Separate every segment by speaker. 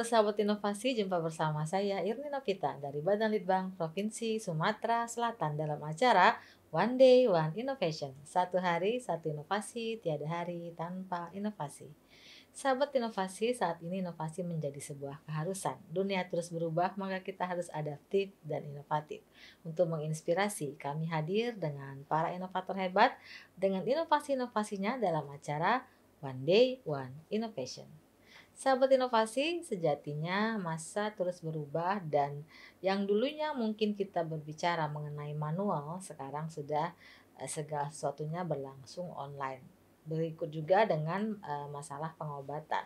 Speaker 1: Halo sahabat inovasi, jumpa bersama saya Irni Novita dari Badan Litbang Provinsi Sumatera Selatan dalam acara One Day One Innovation. Satu hari, satu inovasi, tiada hari tanpa inovasi. Sahabat inovasi, saat ini inovasi menjadi sebuah keharusan. Dunia terus berubah, maka kita harus adaptif dan inovatif. Untuk menginspirasi, kami hadir dengan para inovator hebat dengan inovasi-inovasinya dalam acara One Day One Innovation. Sahabat inovasi, sejatinya masa terus berubah dan yang dulunya mungkin kita berbicara mengenai manual, sekarang sudah eh, segala sesuatunya berlangsung online. Berikut juga dengan eh, masalah pengobatan.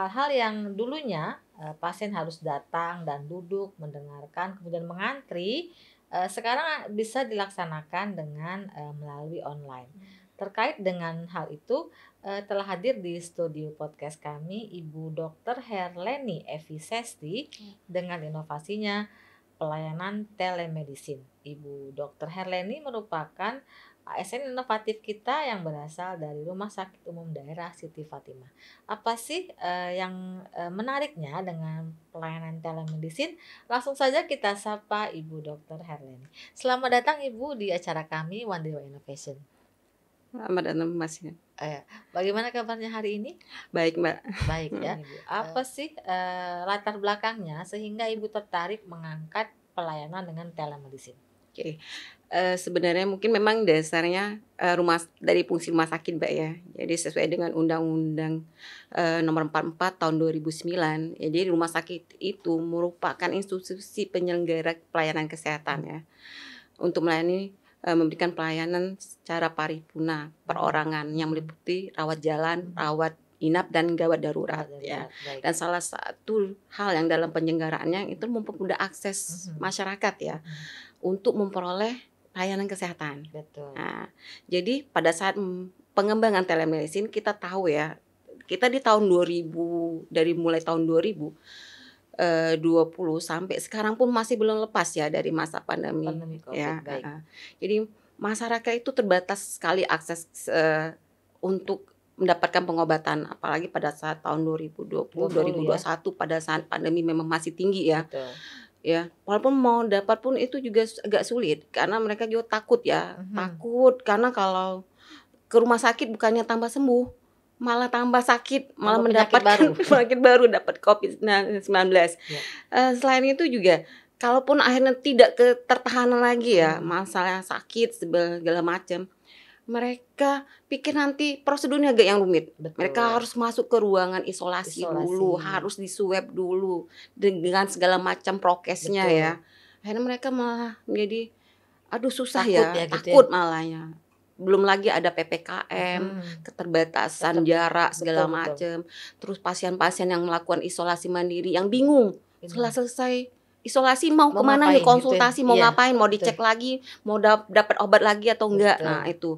Speaker 1: Hal-hal yang dulunya eh, pasien harus datang dan duduk mendengarkan kemudian mengantri, sekarang bisa dilaksanakan dengan melalui online Terkait dengan hal itu, eh, telah hadir di studio podcast kami Ibu Dr. Herleni Evi Sesti iya. dengan inovasinya pelayanan telemedicine. Ibu Dr. Herleni merupakan ASN inovatif kita yang berasal dari Rumah Sakit Umum Daerah Siti Fatimah. Apa sih eh, yang eh, menariknya dengan pelayanan telemedicine? Langsung saja kita sapa Ibu Dr. Herleni. Selamat datang Ibu di acara kami One Dewa Innovation. Ramadan
Speaker 2: emasnya. Eh, ah, ya.
Speaker 1: bagaimana kabarnya hari ini?
Speaker 2: Baik mbak. Baik ya. Iya, eh,
Speaker 1: Apa sih uh, latar belakangnya sehingga ibu tertarik mengangkat pelayanan dengan telemedicine?
Speaker 2: Oke, okay. uh, eh, sebenarnya mungkin memang dasarnya uh, rumah dari fungsi rumah sakit, mbak ya. Jadi sesuai dengan Undang-Undang uh, Nomor 44 Tahun 2009, ya, jadi rumah sakit itu merupakan institusi penyelenggara pelayanan kesehatan ya, untuk melayani E, memberikan pelayanan secara paripurna perorangan yang meliputi rawat jalan, rawat inap dan gawat darurat ya. ya. Dan salah satu hal yang dalam penyelenggaraannya itu mempermudah akses mhm. masyarakat ya mhm. untuk memperoleh layanan kesehatan. Betul. Nah, jadi pada saat pengembangan telemedicine kita tahu ya, kita di tahun 2000 dari mulai tahun 2000 eh, 20 sampai sekarang pun masih belum lepas ya dari masa pandemi, pandemi COVID, ya. Baik. jadi masyarakat itu terbatas sekali akses uh, untuk mendapatkan pengobatan apalagi pada saat tahun 2020 dua 2021 ya? pada saat pandemi memang masih tinggi ya. Betul. Ya, walaupun mau dapat pun itu juga agak sulit karena mereka juga takut ya, mm -hmm. takut karena kalau ke rumah sakit bukannya tambah sembuh, malah tambah sakit, malah mendapat baru. penyakit baru dapat COVID-19. Ya. Uh, selain itu juga kalaupun akhirnya tidak ketertahanan lagi ya, hmm. masalah sakit segala macam, mereka pikir nanti prosedurnya agak yang rumit. Betul. Mereka harus masuk ke ruangan isolasi, isolasi. dulu, harus disuap dulu dengan segala macam prokesnya Betul. ya. Akhirnya mereka malah menjadi aduh susah takut ya, ya, gitu ya. takut ya. malahnya belum lagi ada PPKM, hmm. keterbatasan Betul. jarak segala macam. Terus pasien-pasien yang melakukan isolasi mandiri yang bingung Ini. setelah selesai isolasi mau, mau kemana nih gitu ya? konsultasi gitu. mau yeah. ngapain mau dicek betul. lagi mau dap dapat obat lagi atau enggak betul. nah itu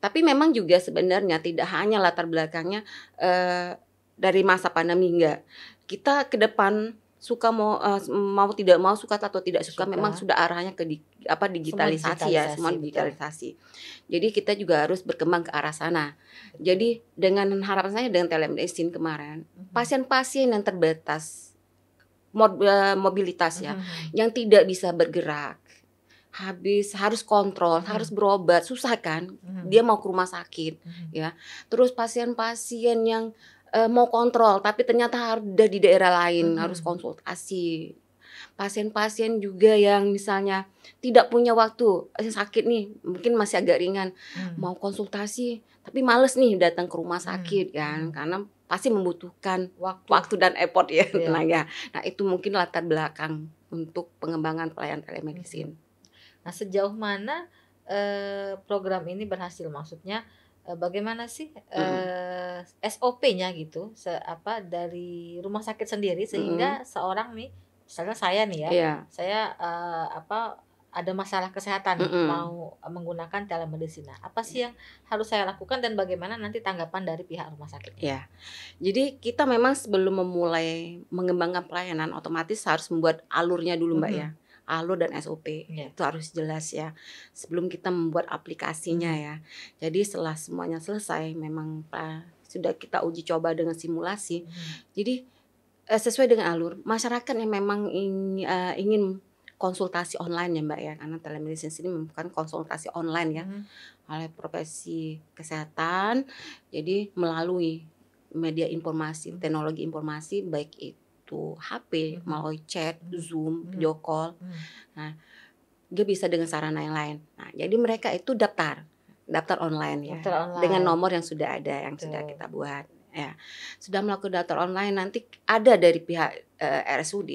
Speaker 2: tapi memang juga sebenarnya tidak hanya latar belakangnya eh, dari masa pandemi enggak kita ke depan suka mau uh, mau tidak mau suka atau tidak suka, suka. memang sudah arahnya ke di, apa digitalisasi, digitalisasi ya semua digitalisasi. Betul. Jadi kita juga harus berkembang ke arah sana. Jadi dengan harapan saya dengan telemedicine kemarin, mhm. pasien-pasien yang terbatas eh, mobilitas ya, mm-hmm. yang tidak bisa bergerak, habis harus kontrol, hmm. harus berobat, susah kan? Hmm. Dia mau ke rumah sakit, hmm. ya. Terus pasien-pasien yang uh, mau kontrol tapi ternyata ada di daerah lain hmm. harus konsultasi pasien-pasien juga yang misalnya tidak punya waktu eh, sakit nih mungkin masih agak ringan hmm. mau konsultasi tapi males nih datang ke rumah mm. sakit hmm. kan karena pasti membutuhkan waktu, waktu dan effort ya yeah. tenaga nah itu mungkin latar belakang untuk pengembangan pelayanan telemedicine
Speaker 1: nah sejauh mana eh, program ini berhasil maksudnya Eh, bagaimana sih mm-hmm. uh, eh, SOP-nya gitu se apa dari rumah sakit sendiri sehingga mm seorang nih misalnya saya nih ya yeah. saya uh, apa ada masalah kesehatan mm-hmm. mau menggunakan telemedicine nah, apa sih yang harus saya lakukan dan bagaimana nanti tanggapan dari pihak rumah sakit
Speaker 2: ya jadi kita memang sebelum memulai mengembangkan pelayanan otomatis harus membuat alurnya dulu mbak mm-hmm. ya alur dan SOP yeah. itu harus jelas ya sebelum kita membuat aplikasinya hmm. ya jadi setelah semuanya selesai memang uh, sudah kita uji coba dengan simulasi hmm. jadi uh, sesuai dengan alur masyarakat yang memang uh, ingin konsultasi online ya mbak ya karena telemedicine ini bukan konsultasi online ya hmm. oleh profesi kesehatan jadi melalui media informasi teknologi informasi baik itu itu HP, melalui chat, Zoom, hmm. video call. Nah, dia bisa dengan sarana yang lain. Nah, jadi mereka itu daftar, daftar online ya, daftar online. dengan nomor yang sudah ada, yang Betul. sudah kita buat. Ya, sudah melakukan daftar online nanti ada dari pihak uh, eh, RSUD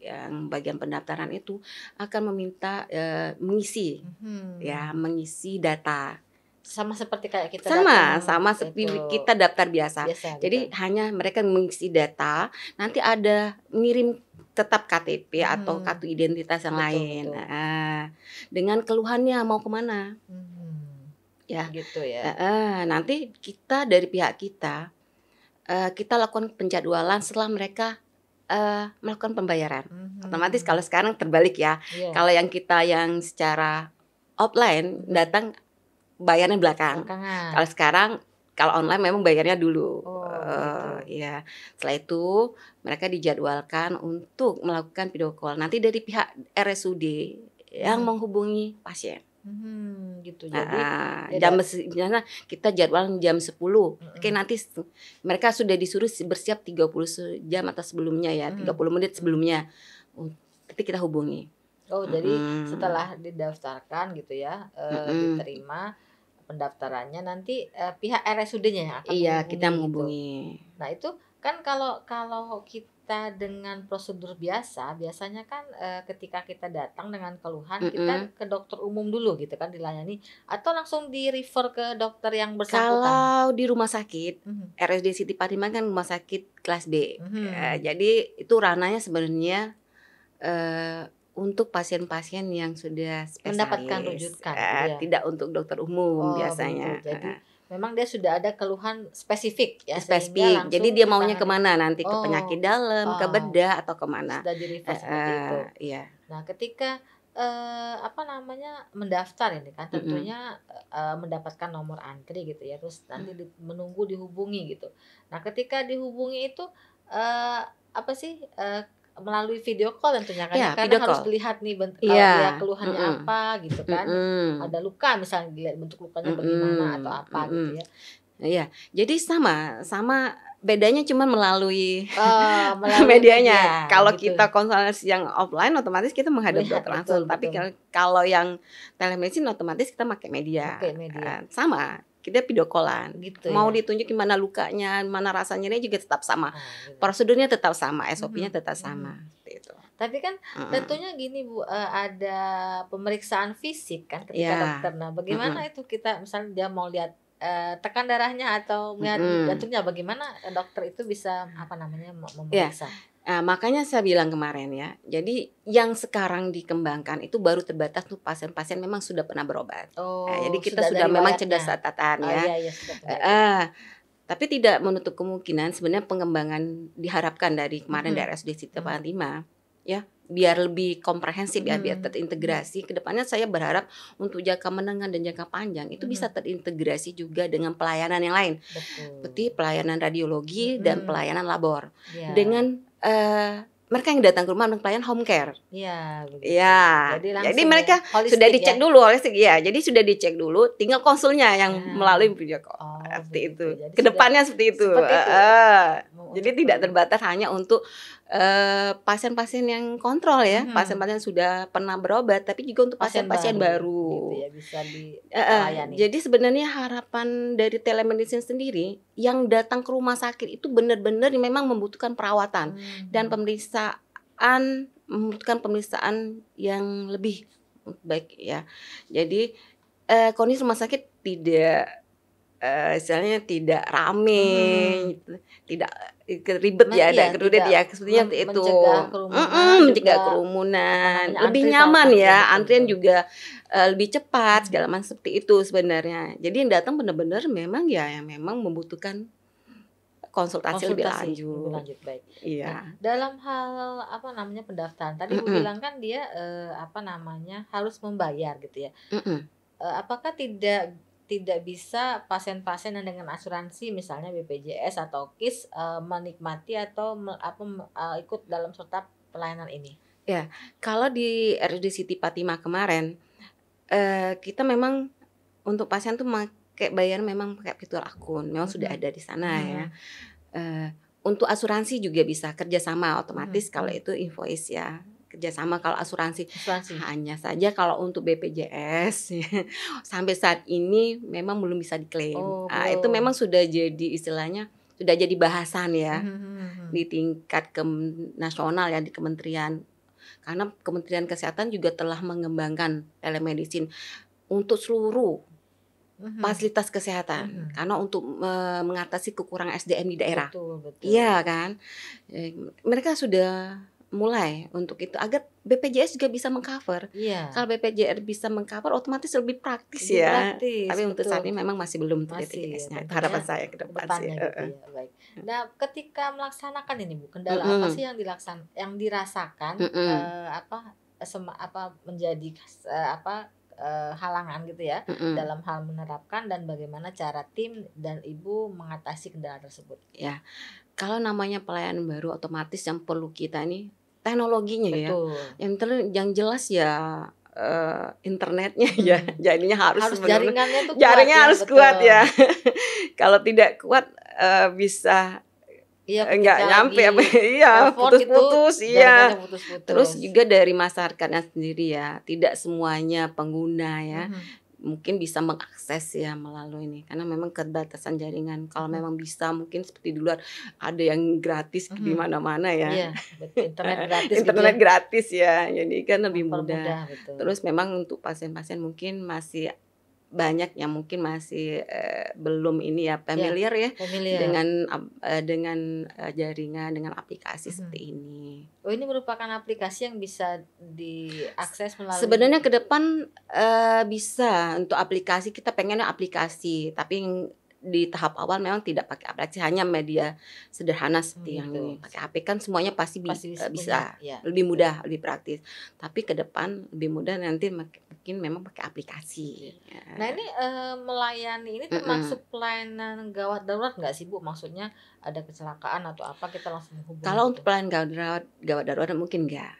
Speaker 2: yang bagian pendaftaran itu akan meminta uh, mengisi,
Speaker 1: hmm. ya,
Speaker 2: mengisi data
Speaker 1: sama seperti kayak kita sama datang, sama seperti kita
Speaker 2: daftar biasa. biasa jadi gitu. hanya mereka mengisi data nanti ada ngirim tetap KTP hmm. atau kartu identitas yang betul, lain betul. Nah, dengan keluhannya mau kemana hmm. ya gitu ya nah, nanti kita dari pihak kita eh, kita lakukan penjadwalan setelah mereka uh, melakukan pembayaran hmm. otomatis kalau sekarang terbalik ya yeah. kalau yang kita yang secara offline datang bayarnya belakang. Belakangan. Kalau sekarang kalau online memang bayarnya dulu. Oh, uh, ya. Setelah itu mereka dijadwalkan untuk melakukan video call. Nanti dari pihak RSUD yang hmm. menghubungi pasien.
Speaker 1: Hmm, gitu. Nah, Jadi nah, jam misalnya
Speaker 2: kita jadwal jam 10. Hmm. Oke, nanti mereka sudah disuruh bersiap 30 jam atau sebelumnya ya, hmm. 30 menit sebelumnya. Hmm. Nanti kita hubungi.
Speaker 1: Oh, mm-hmm. jadi setelah didaftarkan gitu ya, mm-hmm. diterima pendaftarannya nanti eh, pihak RSUD-nya yang Iya, kita gitu. menghubungi. Gitu. Nah, itu kan kalau kalau kita dengan prosedur biasa, biasanya kan eh, ketika kita datang dengan keluhan, mm-hmm. kita ke dokter umum dulu gitu kan dilayani atau langsung di refer ke dokter yang bersangkutan. Kalau
Speaker 2: di rumah sakit, mm-hmm. RSUD Siti Padiman kan rumah sakit kelas B. Mm-hmm. Ya, jadi itu ranahnya sebenarnya eh untuk pasien-pasien yang sudah spesialis, mendapatkan rujukan, uh, ya. tidak untuk dokter umum oh, biasanya. Betul. Jadi eh. memang dia sudah ada
Speaker 1: keluhan spesifik ya. Spesifik. Jadi dia maunya kemana nanti oh, ke penyakit
Speaker 2: dalam, oh, ke bedah atau kemana? Sudah di uh, seperti itu. Iya. Nah
Speaker 1: ketika uh, apa namanya mendaftar ini kan tentunya mm-hmm. uh, mendapatkan nomor antri gitu ya terus nanti di, menunggu dihubungi gitu nah ketika dihubungi itu uh, apa sih uh, melalui video call tentunya kan ya, karena harus call. dilihat nih bentuk ya. dia uh, keluhannya mm -mm. apa gitu kan mm -mm. ada luka misalnya dilihat bentuk lukanya mm -mm. bagaimana atau apa mm -mm. gitu
Speaker 2: ya Iya, jadi sama, sama bedanya cuma melalui, uh, melalui medianya. Media, kalau gitu. kita konsultasi yang offline, otomatis kita menghadap dokter langsung. Betul, Tapi betul. kalau yang telemedicine, otomatis kita pakai media. Okay, media. Kan. sama, kita video callan gitu mau ya? gimana gimana lukanya mana rasanya ini juga tetap sama Hmm. prosedurnya tetap sama SOP-nya hmm. tetap sama hmm. Gitu.
Speaker 1: tapi kan hmm. tentunya gini bu eh, ada pemeriksaan fisik kan ketika ya. dokter nah bagaimana hmm. itu kita misalnya dia mau lihat Uh, tekan darahnya atau melihat mm. jantungnya bagaimana dokter itu bisa apa namanya iya. memeriksa? Yeah.
Speaker 2: Nah, makanya saya bilang kemarin ya, jadi yang sekarang dikembangkan itu baru terbatas tuh pasien-pasien memang sudah pernah berobat. Eh, oh, nah, jadi kita sudah, sudah memang cerdas catatannya oh, ya. iya, iya, sudah uh, tapi tidak menutup kemungkinan sebenarnya pengembangan diharapkan dari kemarin hmm. dari RSUD Cipta hmm ya biar lebih komprehensif ya hmm. biar terintegrasi kedepannya saya berharap untuk jangka menengah dan jangka panjang itu hmm. bisa terintegrasi juga dengan pelayanan yang lain seperti pelayanan radiologi hmm. dan pelayanan labor yeah. dengan uh, mereka yang datang ke rumah dengan pelayan home care. Iya, yeah. Jadi, jadi mereka ya, sudah ya. dicek ya? dulu holistik ya. Jadi sudah dicek dulu, tinggal konsulnya yang yeah. melalui video call. Oh, seperti itu. Jadi Kedepannya seperti itu. Seperti itu. Uh, jadi tidak terbatas hanya untuk Eh, pasien-pasien uh, yang kontrol ya, pasien-pasien hmm. sudah pernah berobat, tapi juga untuk pasien-pasien baru. baru. Gitu ya, bisa Uh, uh, jadi sebenarnya harapan dari telemedicine sendiri, yang datang ke rumah sakit itu benar-benar memang membutuhkan perawatan hmm. dan pemeriksaan, membutuhkan pemeriksaan yang lebih baik ya. Jadi uh, kondisi rumah sakit tidak uh, istilahnya tidak rame, hmm. gitu. tidak ribet ya, ada ya, kerudet ya, sepertinya itu mencegah kerumunan, mm -mm, mencegah kerumunan. lebih nyaman ya, antrian juga uh, lebih cepat segala macam seperti itu sebenarnya. Jadi yang datang benar-benar memang ya yang memang membutuhkan konsultasi, konsultasi lebih lanjut. Lebih lanjut baik. Iya. Nah,
Speaker 1: dalam hal apa namanya pendaftaran tadi mm -mm. Bu bilang kan dia eh, apa namanya harus membayar gitu ya. Mm -mm. Eh, apakah tidak tidak bisa pasien-pasien yang dengan asuransi misalnya BPJS atau KIS eh, menikmati atau apa eh, ikut dalam serta pelayanan ini.
Speaker 2: Ya, kalau di RSUD City Patima kemarin eh, kita memang untuk pasien tuh pakai bayar memang pakai fitur akun, memang sudah hmm. ada di sana hmm. ya. untuk asuransi juga bisa kerjasama otomatis hmm. kalau itu invoice ya kerjasama kalau asuransi. asuransi. Hanya saja kalau untuk BPJS sampai saat ini memang belum bisa diklaim. Oh, nah, itu memang sudah jadi istilahnya sudah jadi bahasan ya hmm, hmm, hmm, hmm. di tingkat ke nasional ya di kementerian karena Kementerian Kesehatan juga telah mengembangkan telemedicine untuk seluruh hmm, fasilitas kesehatan mm karena untuk e, mengatasi kekurangan SDM di daerah.
Speaker 1: Betul, betul. Iya
Speaker 2: kan? E, mereka sudah mulai untuk itu agar BPJS juga bisa mengcover. Iya. Kalau BPJS bisa mengcover, otomatis lebih praktis lebih ya. Praktis, Tapi untuk saat ini memang masih belum untuk BPJS-nya. Ya, harapan ya, saya ke depan sih. Gitu ya,
Speaker 1: baik. Nah, ketika melaksanakan ini Bu, kendala mm-hmm. apa sih yang dilaksan, yang dirasakan mm-hmm. uh, apa sema, apa menjadi uh, apa uh, halangan gitu ya mm-hmm. dalam hal menerapkan dan bagaimana cara tim dan ibu mengatasi kendala tersebut. Ya,
Speaker 2: kalau namanya pelayanan baru otomatis yang perlu kita ini teknologinya ya. Betul. ya. Yang ter yang jelas ya uh, internetnya ya. hmm. ya jadinya harus, harus jaringannya tuh jaringnya kuat harus ya, kuat ya, ya. kalau tidak kuat uh, bisa iya, eh, ya, nggak nyampe ya, iya putus-putus iya terus juga dari masyarakatnya sendiri ya tidak semuanya pengguna ya hmm mungkin bisa mengakses ya melalui ini karena memang keterbatasan jaringan kalau memang bisa mungkin seperti di luar ada yang gratis mm -hmm. di mana-mana ya yeah,
Speaker 1: iya, internet gratis gitu internet gitu ya. gratis
Speaker 2: ya jadi kan lebih mudah, mudah terus memang untuk pasien-pasien mungkin masih banyak yang mungkin masih eh, belum ini ya iya, familiar ya, ya familiar. dengan eh, dengan eh, jaringan dengan aplikasi hmm. seperti ini.
Speaker 1: Oh ini merupakan aplikasi yang bisa diakses melalui. Sebenarnya
Speaker 2: ke depan eh, bisa untuk aplikasi kita pengennya aplikasi tapi di tahap awal memang tidak pakai aplikasi hanya media sederhana hmm, seperti hmm, yang ini gitu. pakai HP kan semuanya pasti, pasti bisa, ya, lebih mudah ya. lebih praktis tapi ke depan lebih mudah nanti mungkin memang pakai aplikasi iya. ya. nah ini
Speaker 1: uh, melayani ini termasuk mm pelayanan gawat darurat nggak sih bu maksudnya ada kecelakaan atau apa kita langsung hubungi kalau
Speaker 2: untuk gitu? pelayanan gawat darurat gawat darurat mungkin enggak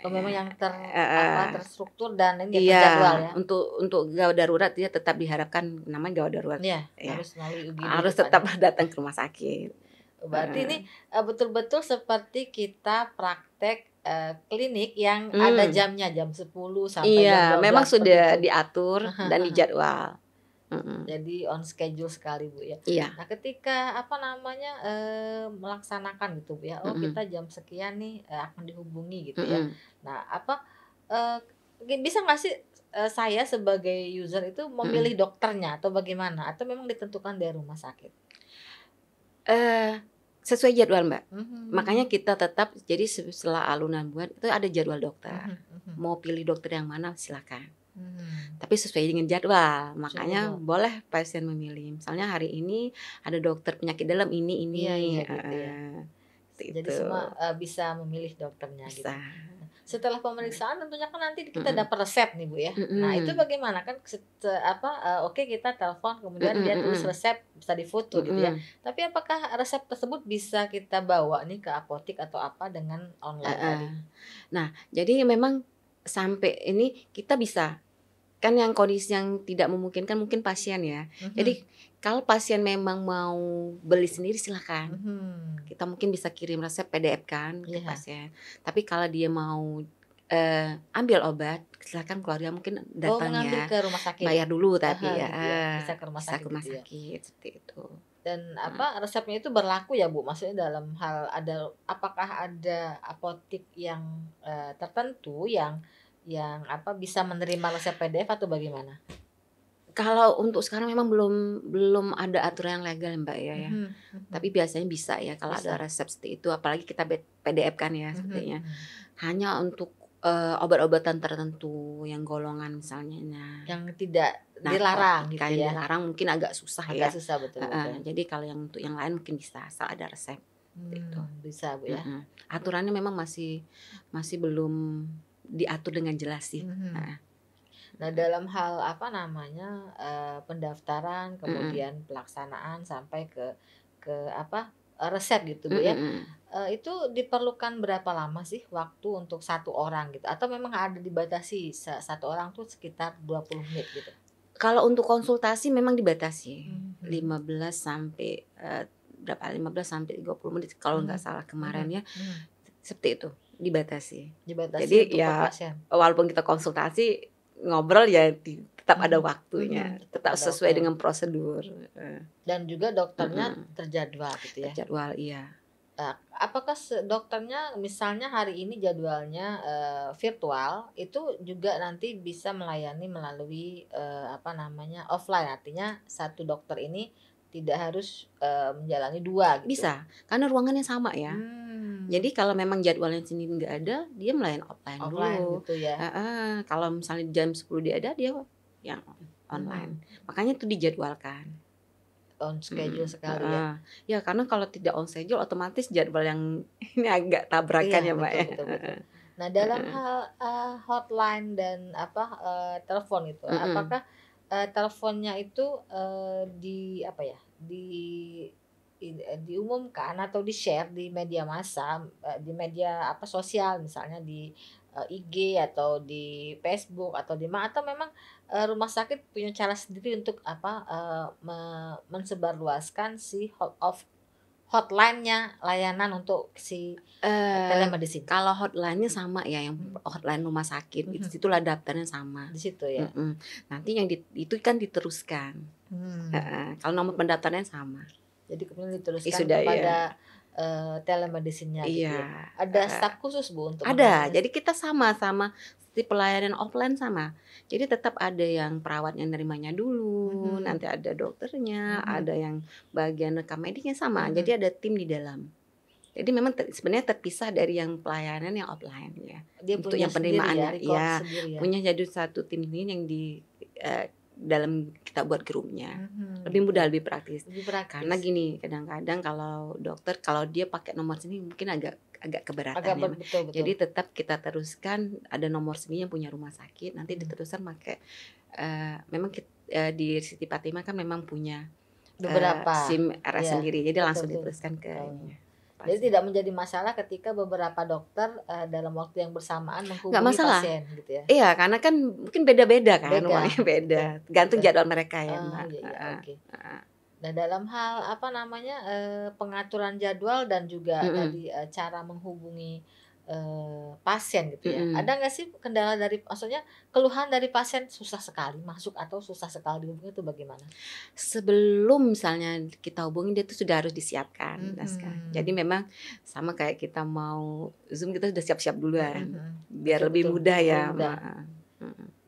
Speaker 2: Oh, memang iya. yang
Speaker 1: ter uh, terstruktur dan ini iya, terjadwal ya.
Speaker 2: Untuk untuk gawat darurat dia ya tetap diharapkan namanya gawat darurat. Iya, ya. harus
Speaker 1: melalui UGD. Harus tetap
Speaker 2: datang ke rumah sakit. Berarti uh. ini
Speaker 1: eh, betul-betul seperti kita praktek Uh, klinik yang hmm. ada jamnya jam 10 sampai iya, jam 12. Iya, memang sudah itu.
Speaker 2: diatur dan dijadwal hmm
Speaker 1: Jadi on schedule sekali Bu ya. Iya. Nah, ketika apa namanya e, melaksanakan gitu Bu ya. Oh, mm-hmm. kita jam sekian nih e, akan dihubungi gitu mm-hmm. ya. Nah, apa e, bisa nggak sih e, saya sebagai user itu memilih mm-hmm. dokternya atau bagaimana atau memang ditentukan dari rumah sakit?
Speaker 2: Eh sesuai jadwal mbak. Mm-hmm. Makanya kita tetap jadi setelah alunan buat itu ada jadwal dokter. Mm-hmm. mm-hmm. Mau pilih dokter yang mana silakan. Hmm. Tapi sesuai dengan jadwal, makanya Cukup. boleh pasien memilih. Misalnya hari ini ada dokter penyakit dalam ini ini. Iya, iya, gitu ya. Jadi gitu. semua
Speaker 1: uh, bisa memilih
Speaker 2: dokternya. Gitu. Bisa. Gitu.
Speaker 1: Setelah pemeriksaan tentunya kan nanti kita dapat resep nih bu ya. Mm -mm. Nah itu bagaimana kan apa? Uh, Oke okay, kita telepon kemudian mm -mm. dia tulis resep bisa difoto mm -mm. gitu ya. Tapi apakah resep tersebut bisa kita bawa nih ke apotik atau apa dengan
Speaker 2: online uh -uh. tadi? Nah jadi memang sampai ini kita bisa kan yang kondisi yang tidak memungkinkan mungkin pasien ya. Mm-hmm. Jadi kalau pasien memang mau beli sendiri silahkan.
Speaker 1: Mm-hmm.
Speaker 2: Kita mungkin bisa kirim resep PDF kan yeah. ke iya. pasien. Tapi kalau dia mau uh, ambil obat silahkan keluarga mungkin oh, datang oh, ya. ke rumah sakit. Bayar dulu tapi uh-huh, ya. Iya, bisa ke rumah sakit. rumah gitu ya. sakit, seperti itu.
Speaker 1: Dan apa resepnya itu berlaku ya Bu? Maksudnya dalam hal ada apakah ada apotik yang uh, tertentu yang yang apa bisa menerima resep PDF atau bagaimana?
Speaker 2: Kalau untuk sekarang memang belum belum ada aturan yang legal mbak ya, ya. Mm -hmm. tapi biasanya bisa ya kalau bisa. ada resep seperti itu, apalagi kita PDF kan ya mhm, sepertinya. Mm -hmm. Hanya untuk uh, obat-obatan tertentu yang golongan misalnya, nah. yang tidak nah, dilarang gitu ya. Dilarang mungkin agak susah agak ya. Agak susah betul. betul. Uh, jadi kalau yang untuk yang lain mungkin bisa asal ada resep. Hmm, itu bisa bu ya. Mm -hmm. Aturannya memang masih masih belum diatur dengan jelas sih. Mm-hmm. Nah. nah,
Speaker 1: dalam hal apa namanya uh, pendaftaran, mhm. kemudian mm pelaksanaan sampai ke ke apa eh, resep gitu mm-hmm. ya, uh, itu diperlukan berapa lama sih waktu untuk satu orang gitu? Atau memang ada dibatasi satu orang tuh sekitar 20 menit gitu?
Speaker 2: Kalau untuk konsultasi memang dibatasi mm-hmm. 15 sampai uh, berapa 15 sampai 30 menit kalau nggak mm-hmm. salah kemarin mm-hmm. ya. Mm-hmm. Seperti itu dibatasi.
Speaker 1: Dibatasi Jadi ya pasien.
Speaker 2: walaupun kita konsultasi ngobrol ya di, tetap ada hmm, waktunya, hmm, tetap, tetap sesuai waktu. dengan prosedur. Dan juga dokternya hmm. terjadwal gitu ya. Terjadwal iya. Nah,
Speaker 1: apakah dokternya misalnya hari ini jadwalnya uh, virtual itu juga nanti bisa melayani melalui uh, apa namanya offline artinya satu dokter ini tidak harus
Speaker 2: uh, menjalani dua gitu. Bisa karena ruangannya sama ya. Hmm jadi kalau memang jadwalnya sendiri nggak ada, dia melayani offline, dulu. Gitu ya. Uh, uh, kalau misalnya jam 10 dia ada, dia yang online. Hmm. Makanya itu dijadwalkan. On schedule hmm. sekali uh, ya. karena kalau tidak on schedule, otomatis jadwal yang ini agak tabrakan iya, ya mbak ya. Betul, betul. Nah dalam uh, hal
Speaker 1: uh, hotline dan apa uh, telepon itu, uh, apakah uh, teleponnya itu uh, di apa ya di Eh, diumumkan atau di share di media massa eh, di media apa sosial misalnya di eh, IG atau di Facebook atau di mana atau memang rumah sakit punya cara sendiri untuk apa mensebarluaskan si hot of hotline-nya layanan untuk si uh, telemedicine.
Speaker 2: Kalau hotline-nya hmm. sama ya yang hmm. hotline rumah sakit, mm -hmm. itu itulah daftarnya sama. Di situ ya. Mm -hmm. Nanti yang di, itu kan diteruskan. Hmm. Uh, kalau nomor pendaftarannya sama. Jadi kemudian diteruskan sudah, iya. kepada eh, gitu iya. ya uh, telemedicine-nya iya. gitu. Ada uh, khusus Bu untuk Ada. Jadi kita sama-sama di pelayanan offline sama. Jadi tetap ada yang perawat yang nerimanya dulu, hmm. nanti ada dokternya, hmm. ada yang bagian rekam medisnya sama. Hmm. Jadi ada tim di dalam. Jadi memang ter, sebenarnya terpisah dari yang pelayanan yang offline ya. Dia Untuk punya yang penerimaan ya, ya, ya, punya jadi satu tim ini yang di uh, dalam kita buat grupnya hmm. lebih mudah lebih praktis. lebih praktis karena gini kadang-kadang kalau dokter kalau dia pakai nomor sini mungkin agak agak keberatan agak, ya. betul, betul. jadi tetap kita teruskan ada nomor sini yang punya rumah sakit nanti hmm. diteruskan pakai uh, memang kita, uh, eh, di Siti Fatima kan memang punya
Speaker 1: beberapa uh, SIM RS yeah. Iya, sendiri jadi betul, langsung betul. diteruskan ke oh. Pasti. Jadi tidak menjadi masalah ketika beberapa dokter uh, dalam waktu yang bersamaan menghubungi masalah. pasien gitu ya.
Speaker 2: Iya, karena kan mungkin beda-beda kan beda. uangnya beda. Gantung jadwal mereka ya, oh, Mbak. Iya, iya, ah, okay. uh. Nah,
Speaker 1: dalam hal apa namanya uh, pengaturan jadwal dan juga mm -hmm. tadi uh, cara menghubungi Eh, pasien
Speaker 2: gitu ya. Ada
Speaker 1: nggak sih kendala dari maksudnya keluhan dari pasien susah sekali masuk atau susah sekali dihubungi itu bagaimana?
Speaker 2: Sebelum misalnya kita hubungi dia itu sudah harus disiapkan, Jadi memang sama kayak kita mau Zoom kita sudah siap-siap duluan. Mm Biar betul, ya, lebih mudah ya. Mudah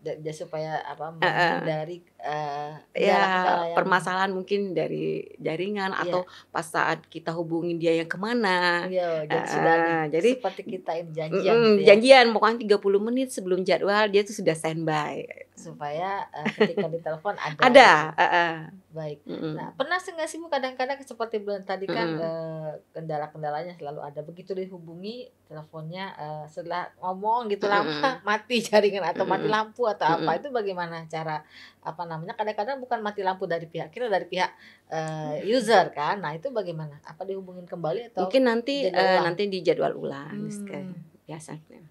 Speaker 1: dia supaya apa uh, dari uh,
Speaker 2: ya permasalahan mungkin dari jaringan yeah. atau pas saat kita hubungin dia yang kemana yeah, jadi uh, sudah jadi seperti kita janjian mm, gitu ya. janjian pokoknya 30 menit sebelum jadwal dia tuh sudah standby
Speaker 1: supaya uh, ketika ditelepon ada ada
Speaker 2: uh, uh. baik mm -hmm. nah
Speaker 1: pernah nggak sih bu kadang-kadang seperti bulan tadi kan mm -hmm. uh, kendala-kendalanya selalu ada begitu dihubungi teleponnya uh, setelah ngomong gitu mm -hmm. lama mati jaringan atau mm -hmm. mati lampu atau mm -hmm. apa itu bagaimana cara apa namanya kadang-kadang bukan mati lampu dari pihak kita dari pihak uh, user kan nah itu bagaimana apa dihubungin kembali atau mungkin nanti uh, nanti
Speaker 2: dijadwal ulang hmm. Gitu, biasanya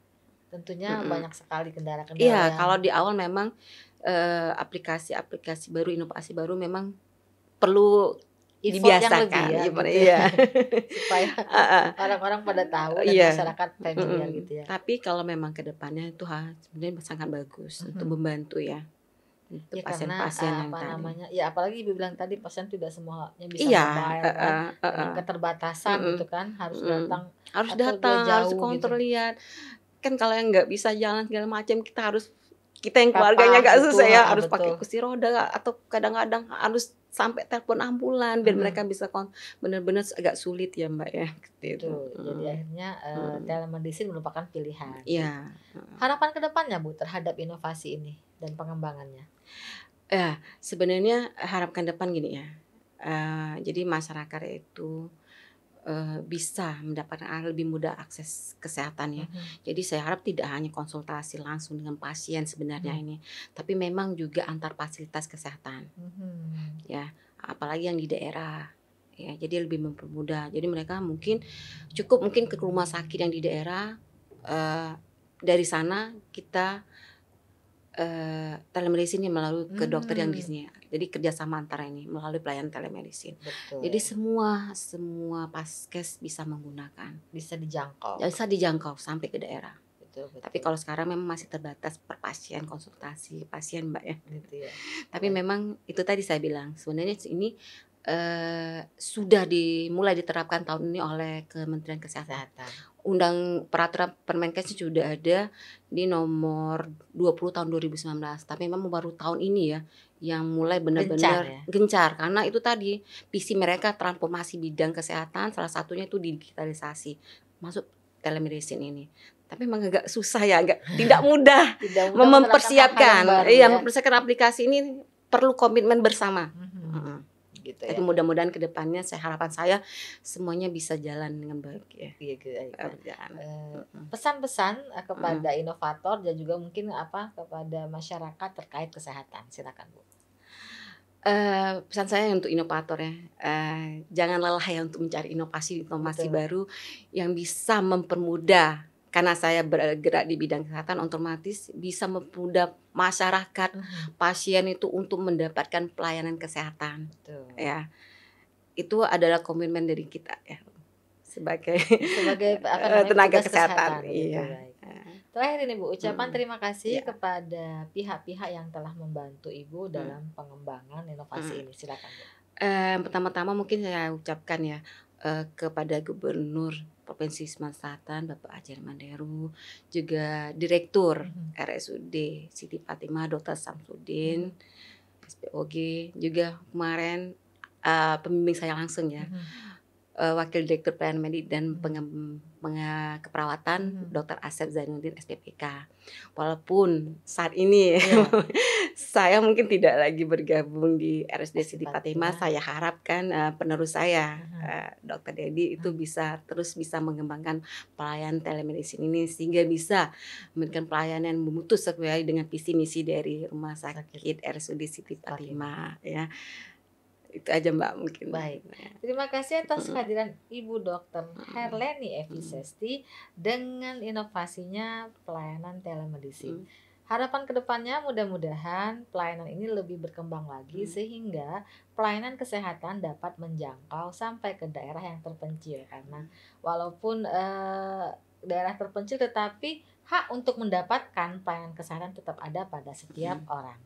Speaker 1: tentunya mm -hmm. banyak sekali kendaraan kendala Iya, yang... kalau
Speaker 2: di awal memang eh, aplikasi-aplikasi uh, baru, inovasi baru memang perlu Info dibiasakan, ya, iya, gitu. Ya. iya.
Speaker 1: supaya orang-orang pada tahu dan iya. masyarakat familiar mm -hmm. gitu ya.
Speaker 2: Tapi kalau memang kedepannya itu ha, sebenarnya sangat bagus mm -hmm. untuk membantu ya itu ya, pasien-pasien ah, yang apa tadi. namanya
Speaker 1: ya apalagi ibu bilang tadi pasien tidak semuanya bisa iya, uh, kan uh, uh, keterbatasan uh, gitu kan harus uh, datang harus datang harus gitu. kontrol
Speaker 2: gitu. lihat kan kalau yang nggak bisa jalan segala macam kita harus kita yang keluarganya nggak susah ya ah, harus betul. pakai kursi roda atau kadang-kadang harus sampai telepon ambulan biar mereka bisa kon benar-benar agak sulit ya mbak ya gitu. Tuh, hmm. Jadi akhirnya uh, eh, hmm. telemedicine
Speaker 1: merupakan pilihan. ya Hmm. Harapan kedepannya bu terhadap inovasi ini dan pengembangannya.
Speaker 2: Ya sebenarnya harapan depan gini ya. Uh, jadi masyarakat itu Eh, bisa mendapatkan lebih mudah akses kesehatan ya. Mm -hmm. Jadi saya harap tidak hanya konsultasi langsung dengan pasien sebenarnya mm -hmm. ini, tapi memang juga antar fasilitas kesehatan. Mm -hmm. Ya, apalagi yang di daerah ya. Jadi lebih mempermudah. Jadi mereka mungkin cukup mungkin ke rumah sakit yang di daerah uh, dari sana kita uh, eh, telemedicine melalui ke dokter mm -hmm. yang di sini jadi kerjasama antara ini melalui pelayanan telemedicine. Betul. Jadi semua semua paskes bisa menggunakan. Bisa dijangkau. Ya, bisa dijangkau sampai ke daerah. Betul, Tapi kalau sekarang memang masih terbatas per pasien konsultasi pasien mbak ya. Gitu ya. Tapi ya. memang itu tadi saya bilang sebenarnya ini eh, sudah dimulai diterapkan tahun ini oleh Kementerian Kesehatan. Kesehatan undang peraturan Permenkes sudah ada di nomor 20 tahun 2019 tapi memang baru tahun ini ya yang mulai benar-benar gencar, ya? gencar karena itu tadi visi mereka transformasi bidang kesehatan salah satunya itu digitalisasi masuk telemedicine ini tapi memang agak susah ya agak tidak mudah, tidak mudah mempersiapkan iya ya. mempersiapkan aplikasi ini perlu komitmen bersama mm -hmm. Mm -hmm gitu ya. Tapi mudah-mudahan kedepannya saya harapan saya semuanya bisa jalan dengan baik ya. Iya, Pekerjaan. Iya, iya. eh,
Speaker 1: pesan-pesan eh, kepada inovator dan juga mungkin apa kepada masyarakat terkait kesehatan, silakan Bu.
Speaker 2: Uh, pesan saya untuk inovator ya, uh, jangan lelah ya untuk mencari inovasi-inovasi baru yang bisa mempermudah karena saya bergerak di bidang kesehatan otomatis bisa mempermudah masyarakat pasien itu untuk mendapatkan pelayanan kesehatan Betul. ya itu adalah komitmen dari kita ya sebagai sebagai apa namanya, tenaga kesehatan, kesehatan iya ya.
Speaker 1: terakhir ini bu ucapan hmm. terima kasih ya. kepada pihak-pihak yang telah membantu ibu hmm. dalam pengembangan inovasi hmm. ini silakan bu
Speaker 2: eh, pertama-tama mungkin saya ucapkan ya eh, kepada gubernur Provinsi Sumatera Selatan Bapak Ajar Manderu juga Direktur mhm. RSUD Siti Fatimah Dr. Samsudin mhm. SPOG juga kemarin uh, pembimbing saya langsung ya uh, Wakil Direktur Pelayanan Medik dan keperawatan hmm. Dr. Asep Zainuddin SPPK. Walaupun saat ini ya. saya mungkin tidak lagi bergabung di RSD Siti Fatima, saya harapkan uh, eh, penerus saya hmm. uh, eh, Dr. Dedi itu hmm. bisa terus bisa mengembangkan pelayanan telemedicine ini sehingga bisa memberikan pelayanan memutus sesuai dengan visi misi dari rumah sakit, sakit. RSUD Siti Fatima ya itu aja Mbak mungkin. Baik. Nah.
Speaker 1: Terima kasih atas kehadiran Ibu Dokter Herleni Efisesti dengan inovasinya pelayanan telemedicine. Harapan kedepannya mudah-mudahan pelayanan ini lebih berkembang lagi sehingga pelayanan kesehatan dapat menjangkau sampai ke daerah yang terpencil karena walaupun eh, daerah terpencil tetapi hak untuk mendapatkan pelayanan kesehatan tetap ada pada setiap orang.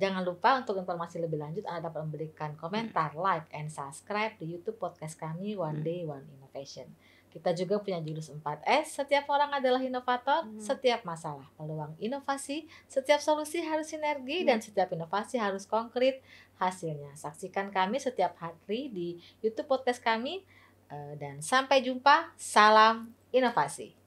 Speaker 1: Jangan lupa untuk informasi lebih lanjut Anda dapat memberikan komentar, hmm. like, and subscribe di YouTube podcast kami One hmm. Day One Innovation. Kita juga punya jurus 4S, eh, setiap orang adalah inovator, hmm. setiap masalah peluang inovasi, setiap solusi harus sinergi, hmm. dan setiap inovasi harus konkret hasilnya. Saksikan kami setiap hari di YouTube podcast kami, eh, dan sampai jumpa, salam inovasi.